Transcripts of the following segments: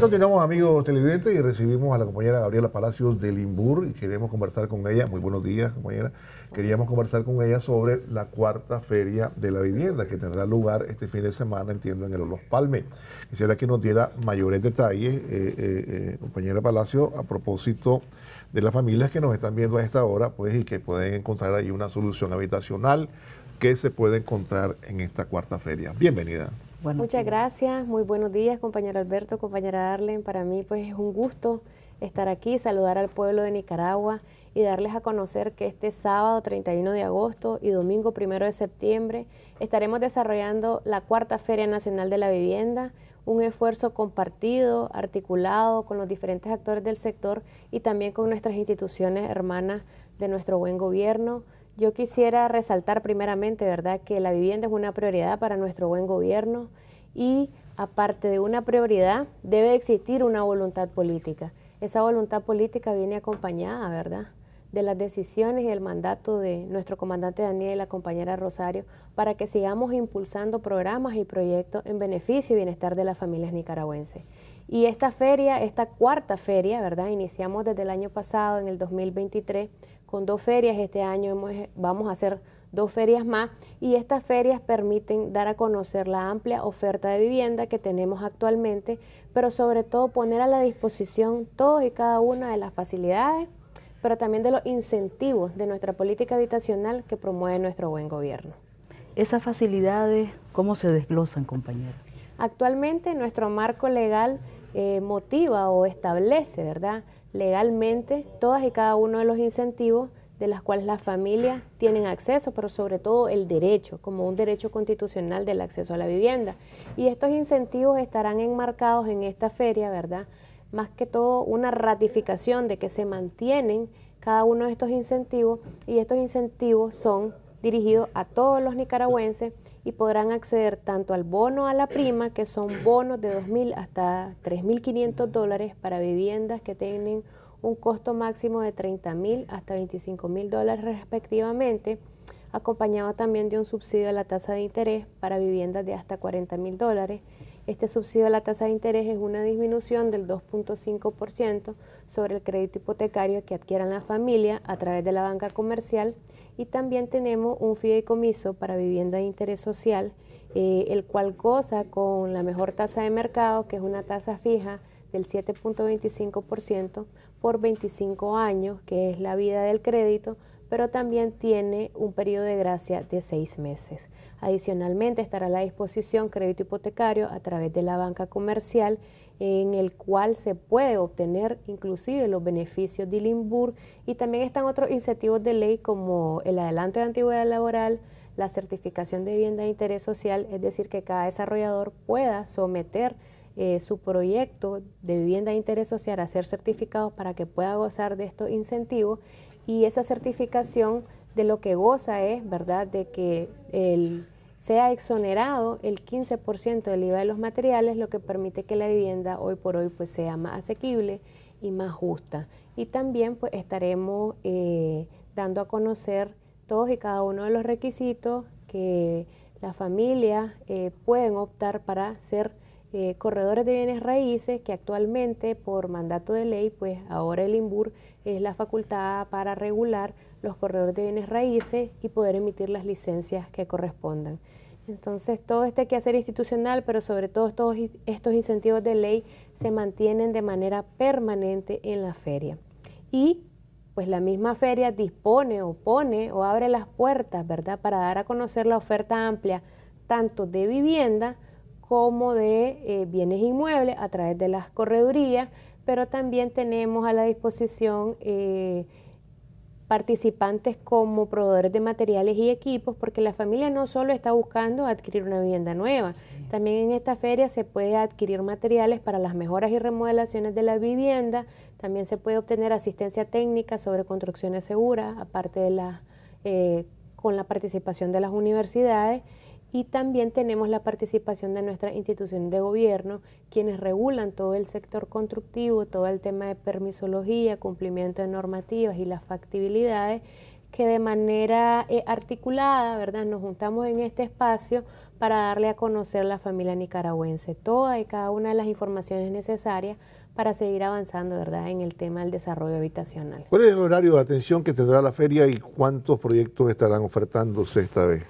continuamos, amigos televidentes, y recibimos a la compañera Gabriela Palacios de Limbur y queremos conversar con ella. Muy buenos días, compañera. Queríamos conversar con ella sobre la cuarta feria de la vivienda que tendrá lugar este fin de semana, entiendo, en el Los Palme. Quisiera que nos diera mayores detalles, eh, eh, eh, compañera Palacio, a propósito de las familias que nos están viendo a esta hora, pues, y que pueden encontrar ahí una solución habitacional que se puede encontrar en esta cuarta feria. Bienvenida. Muchas gracias, muy buenos días, compañero Alberto, compañera Arlen. Para mí pues es un gusto estar aquí, saludar al pueblo de Nicaragua y darles a conocer que este sábado 31 de agosto y domingo 1 de septiembre estaremos desarrollando la cuarta Feria Nacional de la Vivienda, un esfuerzo compartido, articulado con los diferentes actores del sector y también con nuestras instituciones hermanas de nuestro buen gobierno, yo quisiera resaltar primeramente, ¿verdad?, que la vivienda es una prioridad para nuestro buen gobierno y aparte de una prioridad debe existir una voluntad política. Esa voluntad política viene acompañada, ¿verdad?, de las decisiones y el mandato de nuestro comandante Daniel y la compañera Rosario para que sigamos impulsando programas y proyectos en beneficio y bienestar de las familias nicaragüenses. Y esta feria, esta cuarta feria, ¿verdad? Iniciamos desde el año pasado, en el 2023, con dos ferias. Este año eh, vamos a hacer dos ferias más y estas ferias permiten dar a conocer la amplia oferta de vivienda que tenemos actualmente, pero sobre todo poner a la disposición todos y cada una de las facilidades, pero también de los incentivos de nuestra política habitacional que promueve nuestro buen gobierno. ¿Esas facilidades cómo se desglosan, compañera? Actualmente nuestro marco legal eh, motiva o establece, ¿verdad?, legalmente todas y cada uno de los incentivos de las cuales las familias tienen acceso, pero sobre todo el derecho, como un derecho constitucional del acceso a la vivienda. Y estos incentivos estarán enmarcados en esta feria, ¿verdad? Más que todo una ratificación de que se mantienen cada uno de estos incentivos y estos incentivos son dirigidos a todos los nicaragüenses y podrán acceder tanto al bono a la prima, que son bonos de 2.000 hasta 3.500 dólares para viviendas que tienen un costo máximo de 30.000 hasta 25.000 dólares respectivamente acompañado también de un subsidio a la tasa de interés para viviendas de hasta 40 mil dólares. Este subsidio a la tasa de interés es una disminución del 2.5% sobre el crédito hipotecario que adquieran la familia a través de la banca comercial y también tenemos un fideicomiso para vivienda de interés social, eh, el cual goza con la mejor tasa de mercado, que es una tasa fija del 7.25% por 25 años, que es la vida del crédito, pero también tiene un periodo de gracia de seis meses. Adicionalmente estará a la disposición crédito hipotecario a través de la banca comercial en el cual se puede obtener inclusive los beneficios de Limburg y también están otros incentivos de ley como el adelanto de antigüedad laboral, la certificación de vivienda de interés social, es decir, que cada desarrollador pueda someter eh, su proyecto de vivienda de interés social a ser certificado para que pueda gozar de estos incentivos y esa certificación de lo que goza es, ¿verdad?, de que sea exonerado el 15% del IVA de los materiales, lo que permite que la vivienda hoy por hoy pues, sea más asequible y más justa. Y también pues, estaremos eh, dando a conocer todos y cada uno de los requisitos que las familias eh, pueden optar para ser eh, corredores de bienes raíces que actualmente por mandato de ley, pues ahora el INBUR es la facultad para regular los corredores de bienes raíces y poder emitir las licencias que correspondan. Entonces, todo este quehacer institucional, pero sobre todo todos estos incentivos de ley, se mantienen de manera permanente en la feria. Y pues la misma feria dispone o pone o abre las puertas, ¿verdad?, para dar a conocer la oferta amplia, tanto de vivienda, como de eh, bienes inmuebles a través de las corredurías, pero también tenemos a la disposición eh, participantes como proveedores de materiales y equipos, porque la familia no solo está buscando adquirir una vivienda nueva, también en esta feria se puede adquirir materiales para las mejoras y remodelaciones de la vivienda, también se puede obtener asistencia técnica sobre construcciones seguras, aparte de las, eh, con la participación de las universidades. Y también tenemos la participación de nuestras instituciones de gobierno, quienes regulan todo el sector constructivo, todo el tema de permisología, cumplimiento de normativas y las factibilidades, que de manera eh, articulada, ¿verdad? Nos juntamos en este espacio para darle a conocer a la familia nicaragüense toda y cada una de las informaciones necesarias para seguir avanzando, ¿verdad?, en el tema del desarrollo habitacional. ¿Cuál es el horario de atención que tendrá la feria y cuántos proyectos estarán ofertándose esta vez?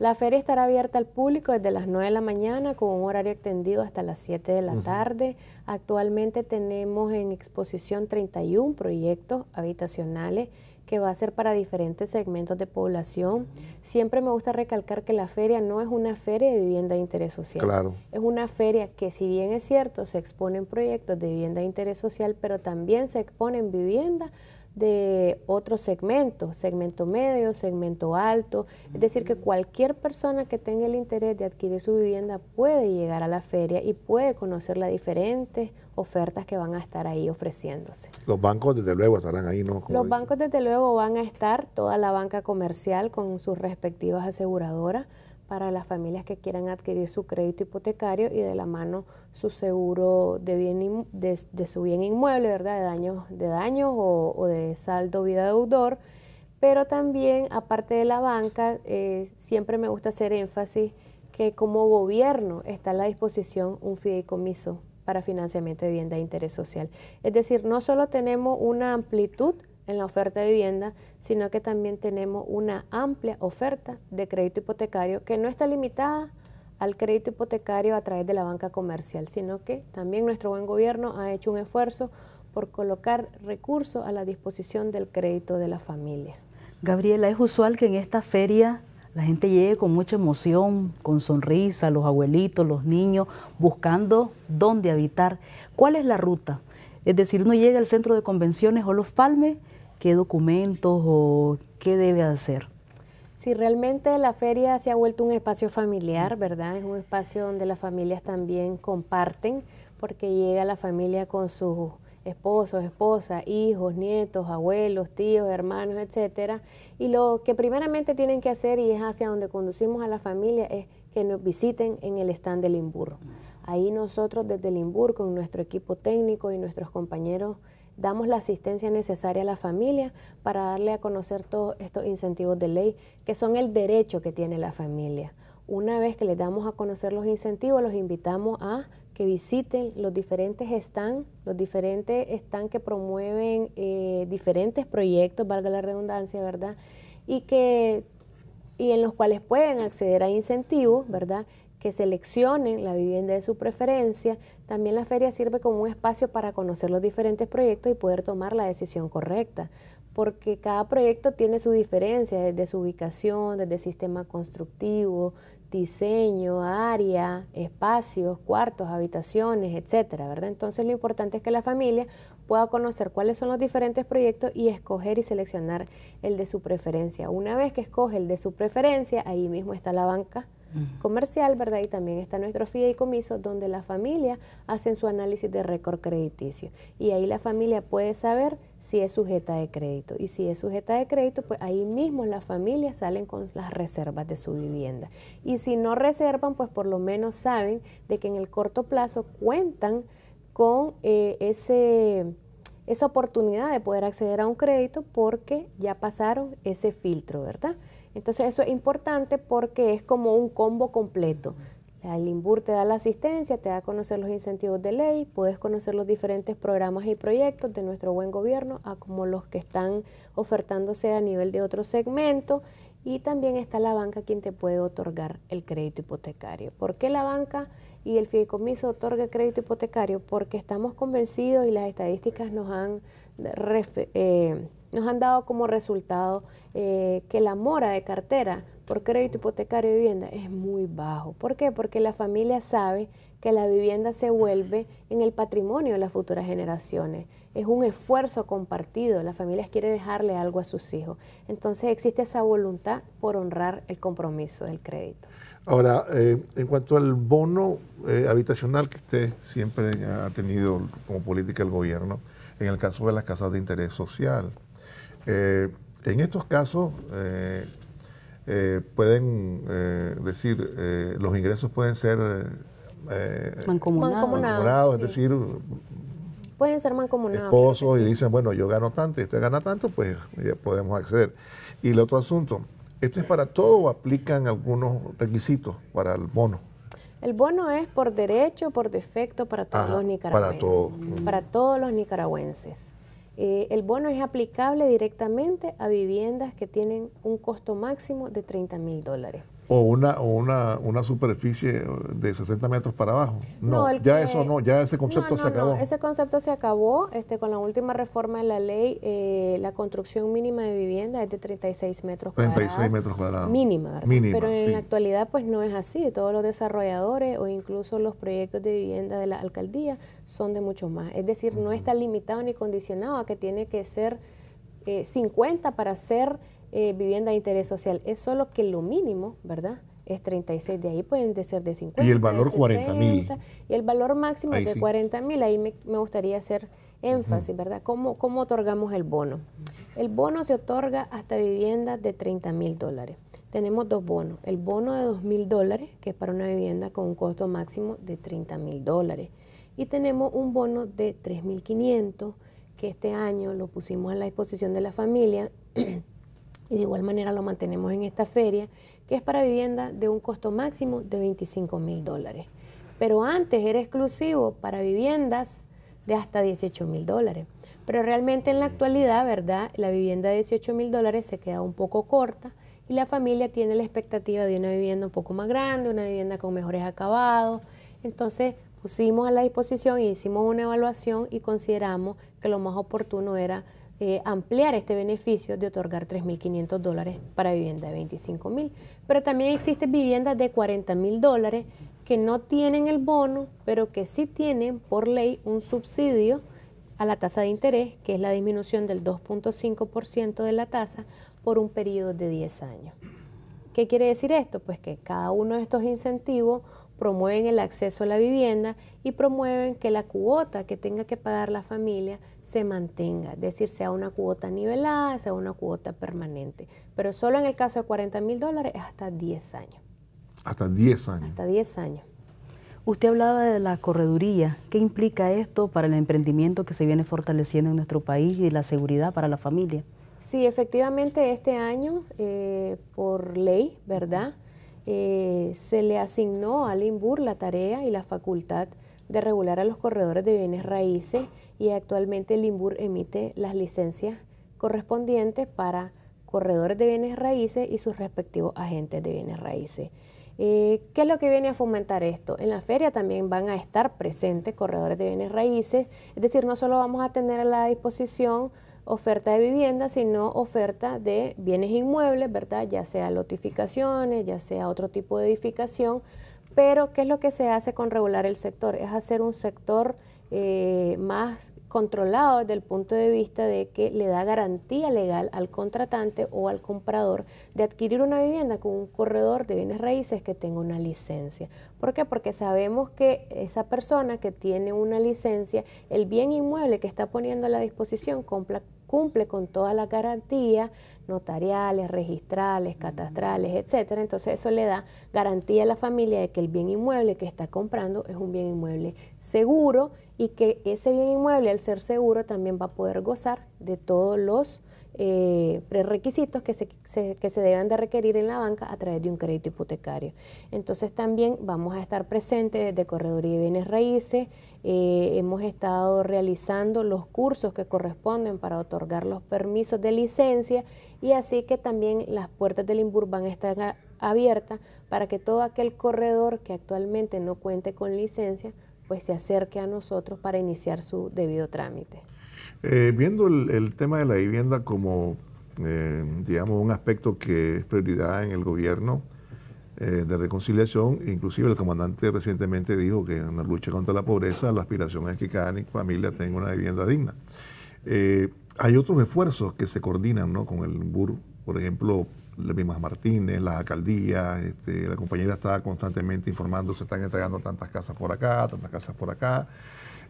La feria estará abierta al público desde las 9 de la mañana con un horario extendido hasta las 7 de la tarde. Actualmente tenemos en exposición 31 proyectos habitacionales que va a ser para diferentes segmentos de población. Siempre me gusta recalcar que la feria no es una feria de vivienda de interés social. Claro. Es una feria que si bien es cierto, se exponen proyectos de vivienda de interés social, pero también se exponen viviendas de otros segmentos, segmento medio, segmento alto. Es decir, que mm. cualquier persona que tenga el interés de adquirir su vivienda puede llegar a la feria y puede conocer las diferentes ofertas que van a estar ahí ofreciéndose. Los bancos desde luego estarán ahí, ¿no? Los bancos desde luego van a estar, toda la banca comercial con sus respectivas aseguradoras para las familias que quieran adquirir su crédito hipotecario y de la mano su seguro de, su bien inmueble, ¿verdad? De daños, de daños o, de saldo vida deudor. Pero también, aparte de la banca, eh, siempre me gusta hacer énfasis que como gobierno está a la disposición un fideicomiso para financiamiento de vivienda de interés social. Es decir, no solo tenemos una amplitud en la oferta de vivienda, sino que también tenemos una amplia oferta de crédito hipotecario que no está limitada al crédito hipotecario a través de la banca comercial, sino que también nuestro buen gobierno ha hecho un esfuerzo por colocar recursos a la disposición del crédito de la familia. Gabriela, es usual que en esta feria la gente llegue con mucha emoción, con sonrisa, los abuelitos, los niños, buscando dónde habitar. ¿Cuál es la ruta? Es decir, uno llega al centro de convenciones o los palmes, qué documentos o qué debe hacer? Si sí, realmente la feria se ha vuelto un espacio familiar, ¿verdad? Es un espacio donde las familias también comparten, porque llega la familia con sus esposos, esposas, hijos, nietos, abuelos, tíos, hermanos, etcétera. Y lo que primeramente tienen que hacer, y es hacia donde conducimos a la familia, es que nos visiten en el stand de Limburgo. Ahí nosotros desde Limburgo, con nuestro equipo técnico y nuestros compañeros damos la asistencia necesaria a la familia para darle a conocer todos estos incentivos de ley que son el derecho que tiene la familia. Una vez que les damos a conocer los incentivos, los invitamos a que visiten los diferentes stands, los diferentes stands que promueven eh, diferentes proyectos, valga la redundancia, ¿verdad? Y que y en los cuales pueden acceder a incentivos, ¿verdad? que seleccionen la vivienda de su preferencia. También la feria sirve como un espacio para conocer los diferentes proyectos y poder tomar la decisión correcta, porque cada proyecto tiene su diferencia, desde su ubicación, desde sistema constructivo, diseño, área, espacios, cuartos, habitaciones, etcétera, ¿verdad? Entonces lo importante es que la familia pueda conocer cuáles son los diferentes proyectos y escoger y seleccionar el de su preferencia. Una vez que escoge el de su preferencia, ahí mismo está la banca comercial, ¿verdad? Y también está nuestro fideicomiso donde la familia hacen su análisis de récord crediticio. Y ahí la familia puede saber si es sujeta de crédito. Y si es sujeta de crédito, pues ahí mismo la familia salen con las reservas de su vivienda. Y si no reservan, pues por lo menos saben de que en el corto plazo cuentan con eh, ese esa oportunidad de poder acceder a un crédito porque ya pasaron ese filtro, ¿verdad? Entonces eso es importante porque es como un combo completo. El INBUR te da la asistencia, te da a conocer los incentivos de ley, puedes conocer los diferentes programas y proyectos de nuestro buen gobierno, a como los que están ofertándose a nivel de otro segmento. Y también está la banca quien te puede otorgar el crédito hipotecario. ¿Por qué la banca y el fideicomiso otorga crédito hipotecario? Porque estamos convencidos y las estadísticas nos han... Eh, nos han dado como resultado eh, que la mora de cartera por crédito hipotecario de vivienda es muy bajo. ¿Por qué? Porque la familia sabe que la vivienda se vuelve en el patrimonio de las futuras generaciones. Es un esfuerzo compartido, las familias quiere dejarle algo a sus hijos. Entonces existe esa voluntad por honrar el compromiso del crédito. Ahora, eh, en cuanto al bono eh, habitacional que usted siempre ha tenido como política el gobierno, en el caso de las casas de interés social, eh, en estos casos eh, eh, pueden eh, decir, los ingresos pueden ser mancomunados, es decir, pueden ser mancomunados. Esposos y dicen, bueno, yo gano tanto y usted gana tanto, pues podemos acceder. Y el otro asunto, ¿esto es para todo o aplican algunos requisitos para el bono? El bono es por derecho, por defecto, para todos los nicaragüenses. Para, mm. para todos los nicaragüenses. Eh, el bono es aplicable directamente a viviendas que tienen un costo máximo de 30 mil dólares o una, o una, una superficie de 60 metros para abajo. No, ya eso no, ya ese concepto se acabó. ese concepto se acabó este, con la última reforma de la ley, eh, la construcción mínima de vivienda es de 36 metros 36 metros cuadrados. Mínima, ¿verdad? Mínima, Pero en la actualidad pues no es así, todos los desarrolladores o incluso los proyectos de vivienda de la alcaldía son de mucho más. Es decir, no está limitado ni condicionado a que tiene que ser eh, 50 para ser eh, vivienda de interés social. Es solo que lo mínimo, ¿verdad? Es 36, de ahí pueden ser de 50. Y el valor 40 mil. Y el valor máximo es de 40 mil, ahí me, gustaría hacer énfasis, ¿verdad? ¿Cómo, otorgamos el bono? El bono se otorga hasta vivienda de 30 mil dólares. Tenemos dos bonos. El bono de 2 mil dólares, que es para una vivienda con un costo máximo de 30 mil dólares. Y tenemos un bono de 3.500, que este año lo pusimos a la disposición de la familia. Y de igual manera lo mantenemos en esta feria, que es para vivienda de un costo máximo de 25 mil dólares. Pero antes era exclusivo para viviendas de hasta 18 mil dólares. Pero realmente en la actualidad, ¿verdad? La vivienda de 18 mil dólares se queda un poco corta y la familia tiene la expectativa de una vivienda un poco más grande, una vivienda con mejores acabados. Entonces pusimos a la disposición y e hicimos una evaluación y consideramos que lo más oportuno era eh, ampliar este beneficio de otorgar 3.500 dólares para vivienda de 25.000. Pero también existen viviendas de 40.000 dólares que no tienen el bono, pero que sí tienen por ley un subsidio a la tasa de interés, que es la disminución del 2.5% de la tasa por un periodo de 10 años. ¿Qué quiere decir esto? Pues que cada uno de estos incentivos promueven el acceso a la vivienda y promueven que la cuota que tenga que pagar la familia se mantenga, es decir, sea una cuota nivelada, sea una cuota permanente. Pero solo en el caso de 40 mil dólares es hasta 10 años. Hasta 10 años. Hasta 10 años. Usted hablaba de la correduría. ¿Qué implica esto para el emprendimiento que se viene fortaleciendo en nuestro país y la seguridad para la familia? Sí, efectivamente este año, eh, por ley, ¿verdad? Eh, se le asignó a LIMBUR la tarea y la facultad de regular a los corredores de bienes raíces y actualmente LIMBUR emite las licencias correspondientes para corredores de bienes raíces y sus respectivos agentes de bienes raíces. Eh, ¿Qué es lo que viene a fomentar esto? En la feria también van a estar presentes corredores de bienes raíces, es decir, no solo vamos a tener a la disposición oferta de vivienda, sino oferta de bienes inmuebles, ¿verdad? Ya sea lotificaciones, ya sea otro tipo de edificación, pero ¿qué es lo que se hace con regular el sector? Es hacer un sector eh, más controlado desde el punto de vista de que le da garantía legal al contratante o al comprador de adquirir una vivienda con un corredor de bienes raíces que tenga una licencia. ¿Por qué? Porque sabemos que esa persona que tiene una licencia, el bien inmueble que está poniendo a la disposición cumple, cumple con todas las garantías notariales, registrales, catastrales, etcétera. Entonces eso le da garantía a la familia de que el bien inmueble que está comprando es un bien inmueble seguro y que ese bien inmueble, al ser seguro, también va a poder gozar de todos los eh, prerequisitos que se, deben de requerir en la banca a través de un crédito hipotecario. Entonces también vamos a estar presentes desde corredor de Bienes Raíces, eh, hemos estado realizando los cursos que corresponden para otorgar los permisos de licencia y así que también las puertas del INBUR están abiertas para que todo aquel corredor que actualmente no cuente con licencia pues se acerque a nosotros para iniciar su debido trámite. Eh, viendo el, tema de la vivienda como, eh, digamos, un aspecto que es prioridad en el gobierno eh, de reconciliación, inclusive el comandante recientemente dijo que en la lucha contra la pobreza la aspiración es que cada familia tenga una vivienda digna. hay otros esfuerzos que se coordinan con el BUR, por ejemplo, las mismas Martínez, las alcaldías, este, la compañera está constantemente informando, se están entregando tantas casas por acá, tantas casas por acá.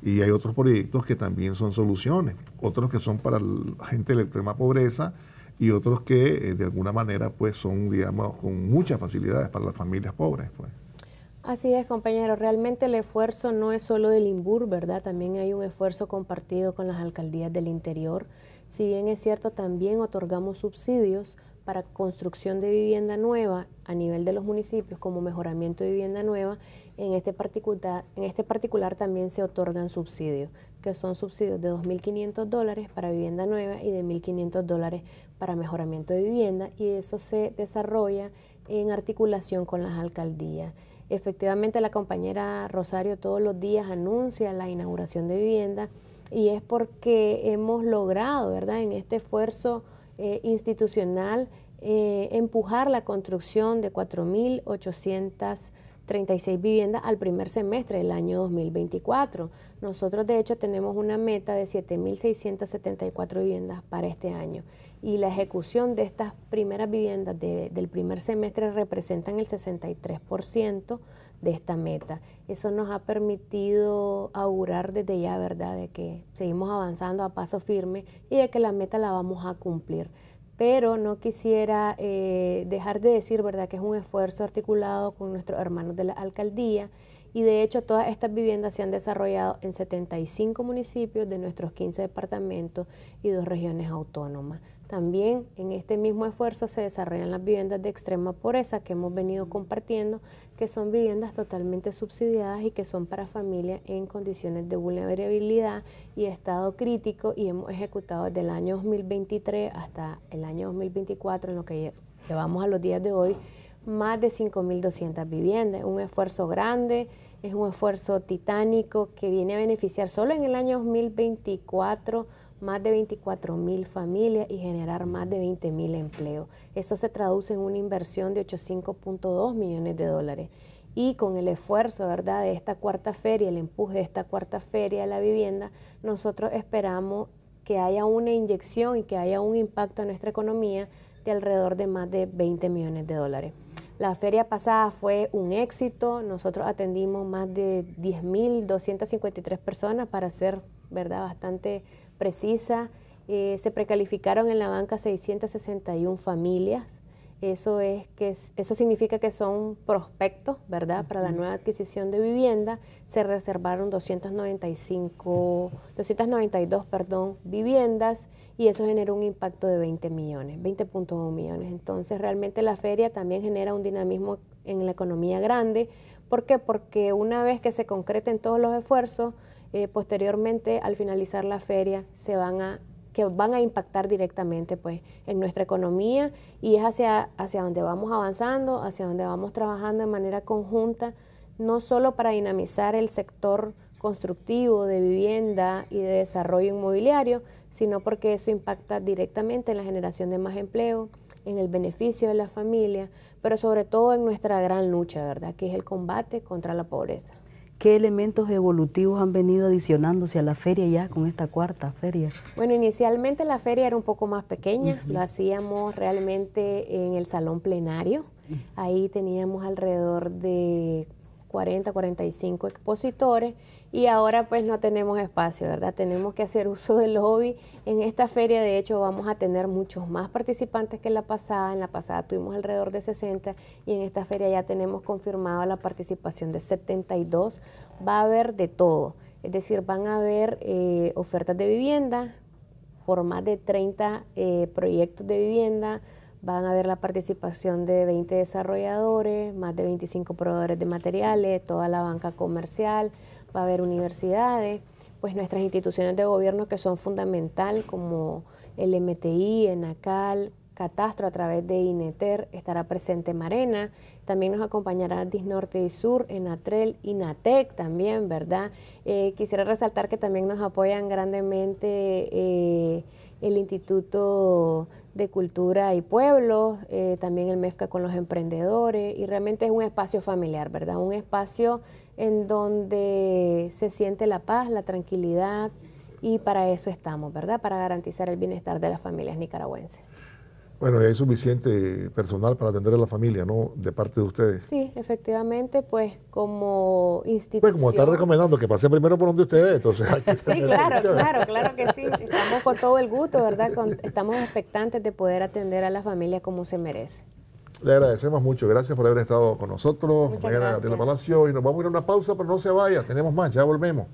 Y hay otros proyectos que también son soluciones, otros que son para la gente de la extrema pobreza y otros que eh, de alguna manera pues son, digamos, con muchas facilidades para las familias pobres. Pues. Así es, compañero. Realmente el esfuerzo no es solo del IMBUR, ¿verdad? También hay un esfuerzo compartido con las alcaldías del interior. Si bien es cierto, también otorgamos subsidios para construcción de vivienda nueva a nivel de los municipios como mejoramiento de vivienda nueva, en este, este particular, también se otorgan subsidios, que son subsidios de 2.500 dólares para vivienda nueva y de 1.500 dólares para mejoramiento de vivienda y eso se desarrolla en articulación con las alcaldías. Efectivamente, la compañera Rosario todos los días anuncia la inauguración de vivienda y es porque hemos logrado, ¿verdad?, en este esfuerzo eh, institucional, eh, empujar la construcción de 4.836 viviendas al primer semestre del año 2024. Nosotros de hecho tenemos una meta de 7.674 viviendas para este año y la ejecución de estas primeras viviendas del primer semestre representan el 63% de esta meta. Eso nos ha permitido augurar desde ya, ¿verdad?, de que seguimos avanzando a paso firme y de que la meta la vamos a cumplir. Pero no quisiera eh, dejar de decir, ¿verdad?, que es un esfuerzo articulado con nuestros hermanos de la alcaldía y de hecho todas estas viviendas se han desarrollado en 75 municipios de nuestros 15 departamentos y dos regiones autónomas. También en este mismo esfuerzo se desarrollan las viviendas de extrema pobreza que hemos venido compartiendo, que son viviendas totalmente subsidiadas y que son para familias en condiciones de vulnerabilidad y estado crítico y hemos ejecutado desde el año 2023 hasta el año 2024, en lo que llevamos a los días de hoy, más de 5.200 viviendas. Un esfuerzo grande, es un esfuerzo titánico que viene a beneficiar solo en el año 2024 más de 24 mil familias y generar más de 20 mil empleos. Eso se traduce en una inversión de 85.2 millones de dólares. Y con el esfuerzo ¿verdad? de esta cuarta feria, el empuje de esta cuarta feria de la vivienda, nosotros esperamos que haya una inyección y que haya un impacto en nuestra economía de alrededor de más de 20 millones de dólares. La feria pasada fue un éxito, nosotros atendimos más de 10.253 personas para ser ¿verdad? bastante precisa, eh, se precalificaron en la banca 661 familias. Eso, es que, eso significa que son prospectos, ¿verdad? Para la nueva adquisición de vivienda se reservaron 295, 292 perdón, viviendas y eso generó un impacto de 20 millones, 20.1 millones. Entonces realmente la feria también genera un dinamismo en la economía grande. ¿Por qué? Porque una vez que se concreten todos los esfuerzos, eh, posteriormente al finalizar la feria se van a que van a impactar directamente pues en nuestra economía y es hacia, hacia donde vamos avanzando, hacia donde vamos trabajando de manera conjunta, no solo para dinamizar el sector constructivo, de vivienda y de desarrollo inmobiliario, sino porque eso impacta directamente en la generación de más empleo, en el beneficio de la familia, pero sobre todo en nuestra gran lucha, ¿verdad? Que es el combate contra la pobreza. ¿Qué elementos evolutivos han venido adicionándose a la feria ya con esta cuarta feria? Bueno, inicialmente la feria era un poco más pequeña, lo hacíamos realmente en el salón plenario. Ahí teníamos alrededor de 40, 45 expositores y ahora pues no tenemos espacio, ¿verdad? Tenemos que hacer uso del lobby. En esta feria de hecho vamos a tener muchos más participantes que en la pasada. En la pasada tuvimos alrededor de 60 y en esta feria ya tenemos confirmada la participación de 72. Va a haber de todo, es decir, van a haber eh, ofertas de vivienda por más de 30 eh, proyectos de vivienda. Van a haber la participación de 20 desarrolladores, más de 25 proveedores de materiales, toda la banca comercial, va a haber universidades, pues nuestras instituciones de gobierno que son fundamental como el MTI, ENACAL, Catastro a través de INETER, estará presente Marena, también nos acompañará Norte y Sur, Enatrel, INATEC también, ¿verdad? Eh, quisiera resaltar que también nos apoyan grandemente eh, el Instituto de Cultura y Pueblos, eh, también el MEFCA con los emprendedores, y realmente es un espacio familiar, ¿verdad? Un espacio en donde se siente la paz, la tranquilidad y para eso estamos, ¿verdad? Para garantizar el bienestar de las familias nicaragüenses. Bueno, hay suficiente personal para atender a la familia, ¿no? De parte de ustedes. Sí, efectivamente, pues como institución. Pues como está recomendando que pasen primero por donde ustedes, entonces. Aquí sí, claro, claro, claro que sí. Estamos con todo el gusto, ¿verdad? estamos expectantes de poder atender a la familia como se merece. Le agradecemos mucho. Gracias por haber estado con nosotros, Mañana de Gabriela Palacio. Y nos vamos a ir a una pausa, pero no se vaya. Tenemos más, ya volvemos.